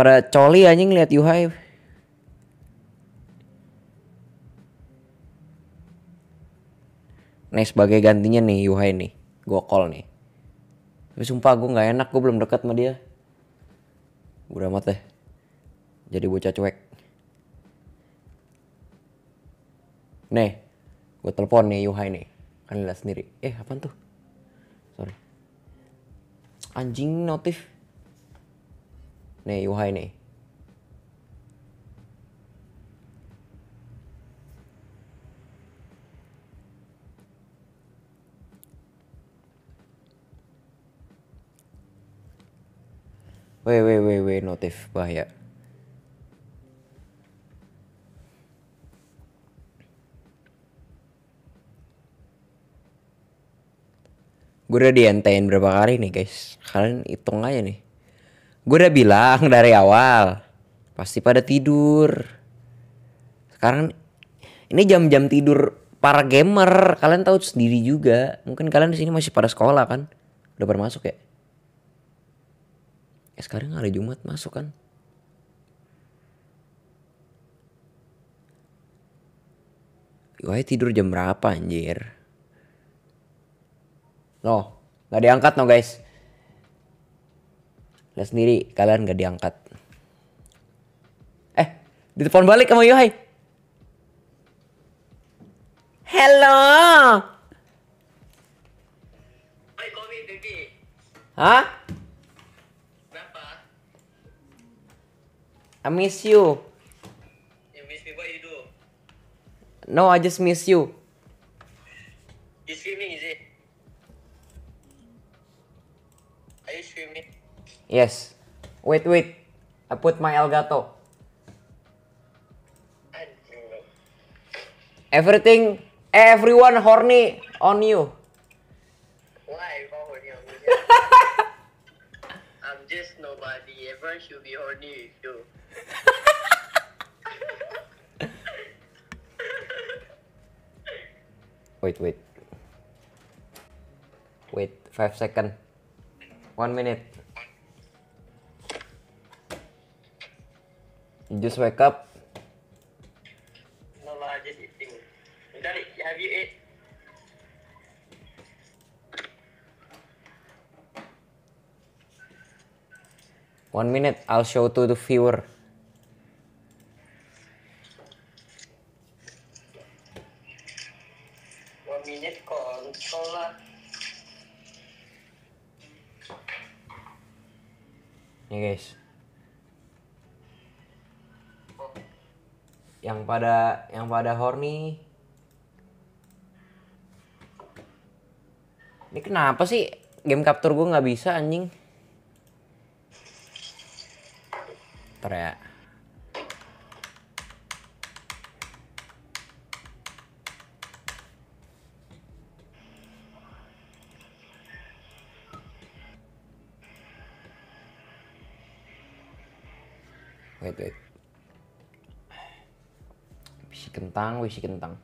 Para coli anjing lihat Yuhai. Ya. Nih sebagai gantinya nih Yuhai nih. Gue call nih. Tapi sumpah gue gak enak gue belum dekat sama dia. Udah amat deh. Jadi bocah cuek. Nih. Gue telepon nih Yuhai nih. Kan lihat sendiri. Eh apaan tuh? Sorry. Anjing notif nih Yuhai nih Weh, weh, weh, weh, notif bahaya. Gue udah diantain berapa kali nih guys Kalian hitung aja nih Gue udah bilang dari awal, pasti pada tidur. Sekarang ini jam-jam tidur para gamer, kalian tahu sendiri juga. Mungkin kalian di sini masih pada sekolah kan? Udah pernah masuk ya? Ya sekarang hari Jumat masuk kan? wah tidur jam berapa anjir? Loh, gak diangkat no guys. Lihat sendiri kalian gak diangkat. Eh, ditelepon balik sama Yohai. Hello. Hai Kobe, baby. Hah? Kenapa? I miss you. You miss me, what you do? No, I just miss you. Yes. Wait, wait. I put my Elgato. Everything, everyone horny on you. Why horny on I'm just nobody. Everyone should be horny with you. wait, wait. Wait, five second. One minute. Just wake up. No lah, just eating. Dari, have you eat? One minute, I'll show to the viewer. One minute, lah. guys. yang pada yang pada horny ini kenapa sih game capture gue nggak bisa anjing Ntar ya Wait, wait kentang, wih kentang.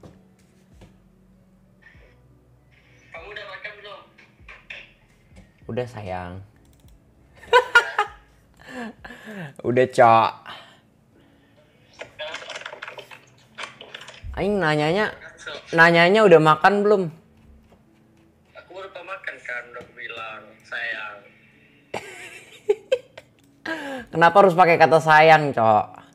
Kamu udah makan belum? Udah sayang. udah cok. Aing nanyanya, nanyanya udah makan belum? Aku baru makan kan, udah bilang sayang. Kenapa harus pakai kata sayang, cok?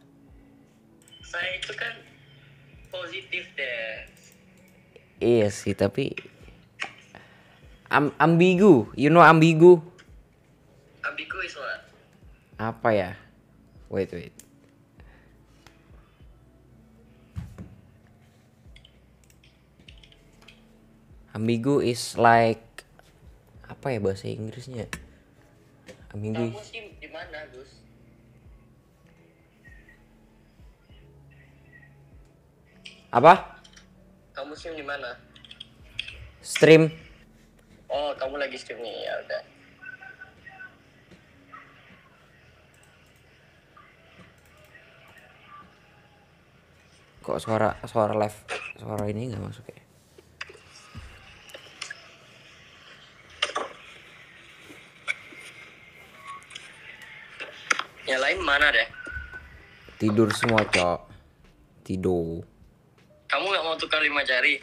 iya sih tapi Am ambigu you know ambigu ambigu is what apa ya wait wait Ambigu is like apa ya bahasa Inggrisnya? Ambigu. Kamu sih di Apa? musim di mana? Stream. Oh, kamu lagi stream nih, ya udah. Kok suara suara live suara ini nggak masuk ya? Yang lain mana deh? Tidur semua, Cok. Tidur kamu nggak mau tukar lima jari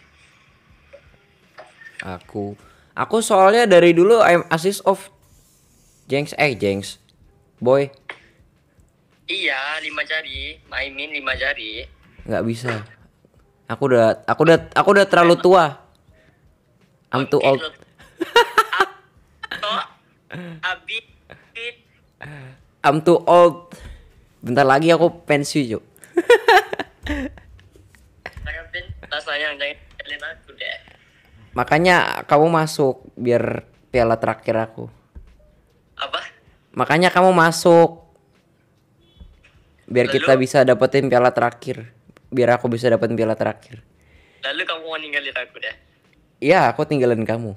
aku aku soalnya dari dulu I'm assist of Jengs eh Jengs boy iya lima jari mainin lima jari nggak bisa aku udah aku udah aku udah terlalu eh, tua I'm too old I'm too old bentar lagi aku pensiun. yuk Makanya kamu masuk biar piala terakhir aku. Apa? Makanya kamu masuk biar Lalu? kita bisa dapetin piala terakhir. Biar aku bisa dapetin piala terakhir. Lalu kamu mau ninggalin aku deh. Iya, aku tinggalin kamu.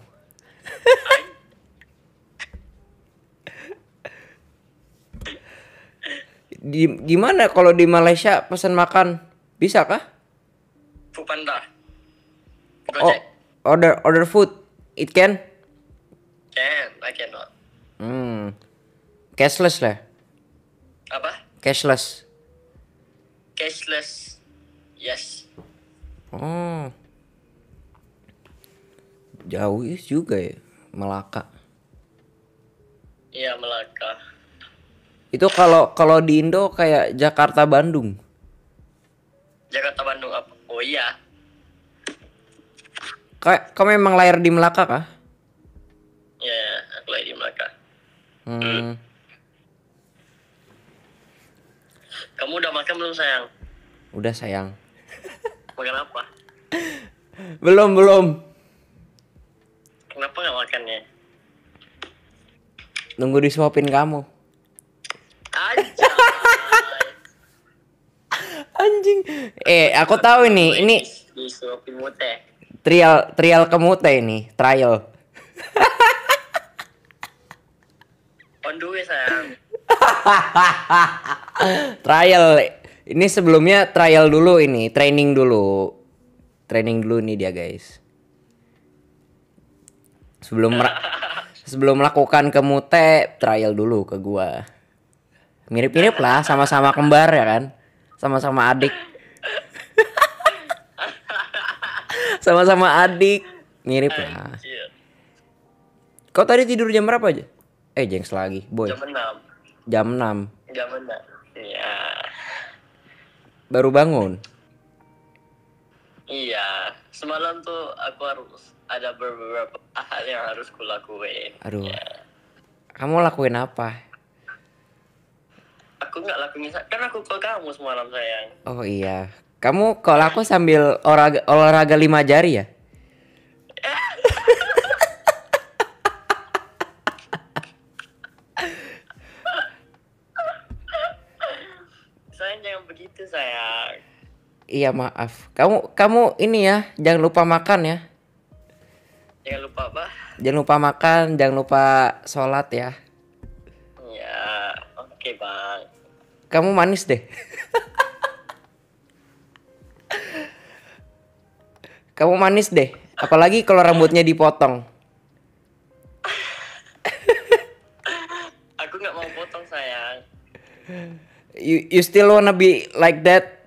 di, gimana kalau di Malaysia pesan makan? Bisa kah? pupanda Oh, order order food. It can? Can, I cannot. Hmm. Cashless lah. Apa? Cashless. Cashless. Yes. Oh. Jauh juga ya, Melaka. Iya, Melaka. Itu kalau kalau di Indo kayak Jakarta Bandung. Jakarta Bandung apa? Oh iya kayak kau memang lahir di Melaka kah? Ya, yeah, aku lahir di Melaka. Hmm. hmm. Kamu udah makan belum sayang? Udah sayang. makan apa? belum belum. Kenapa nggak makannya? Nunggu disuapin kamu. Anjing. Eh, aku tahu ini. Ini disuapin mute trial trial kemute ini trial on the way sayang trial ini sebelumnya trial dulu ini training dulu training dulu nih dia guys sebelum sebelum melakukan kemute trial dulu ke gua mirip-mirip lah sama-sama kembar ya kan sama-sama adik Sama-sama adik. Mirip iya. lah. Kau tadi tidur jam berapa aja? Eh, jengs lagi, boy. Jam enam. Jam enam? Jam 6. Iya. Baru bangun. Iya, semalam tuh aku harus ada beberapa hal yang harus kulakuin. Aduh. Ya. Kamu lakuin apa? Aku nggak lakuin, kan aku ke kamu semalam sayang. Oh iya, kamu kalau aku sambil olahraga, olahraga lima jari ya? Saya jangan begitu sayang. Iya maaf. Kamu kamu ini ya jangan lupa makan ya. Jangan lupa apa? Jangan lupa makan, jangan lupa sholat ya. ya, oke okay, bang. Kamu manis deh. Kamu manis deh. Apalagi kalau rambutnya dipotong. Aku nggak mau potong sayang. You you still wanna be like that?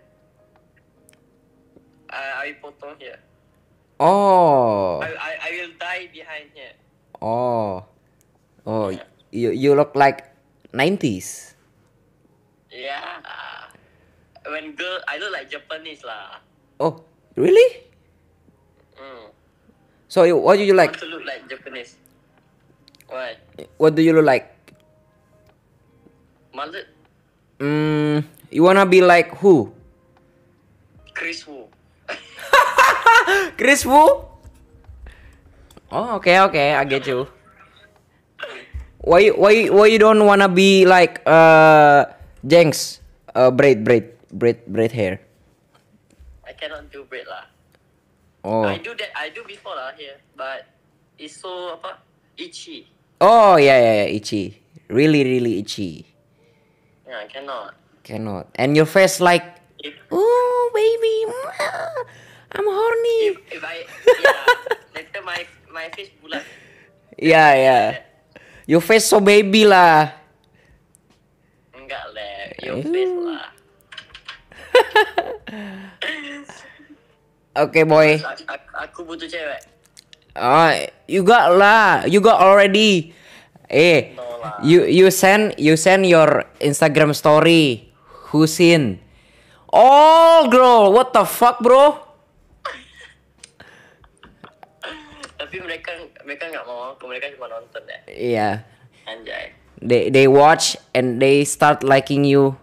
I uh, I potong ya. Oh. I, I I will die behind here. Oh. Oh, yeah. you you look like 90s. Yeah. When girl, I look like Japanese lah. Oh, really? Mm. So you, what do you like? to look like Japanese. What? What do you look like? Mullet. Mm, you wanna be like who? Chris Wu. Chris Wu? Oh, okay, okay, I get you. Why, why, why you don't wanna be like uh, Jenks? Uh, braid, braid, braid, braid hair. I cannot do braid lah. Oh. I do that. I do before lah here, but it's so apa itchy. Oh yeah, yeah, yeah, itchy. Really really itchy. Yeah, I cannot. Cannot. And your face like, oh baby, I'm horny. If, if I yeah, later my my face bulat. Yeah yeah. Your face so baby lah. Enggak lah, your eh. face lah. Oke okay, boy. aku, aku butuh cewek. Oh, you got lah, you got already. Eh, you you send you send your Instagram story, Husin. Oh, girl, what the fuck, bro? Tapi mereka mereka nggak mau, mereka cuma nonton ya. Iya. Yeah. Anjay. They they watch and they start liking you.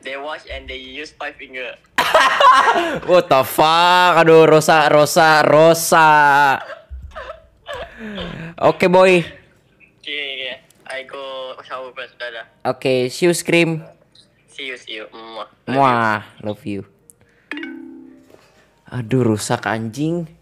They watch and they use five finger. What the fuck? Aduh, Rosa, Rosa, Rosa. Oke, okay, boy. Yeah, yeah. I go shower first, brother. Oke, okay, see you, Scream. See you, see you. Mwah. Mwah. Love you. Aduh, rusak anjing.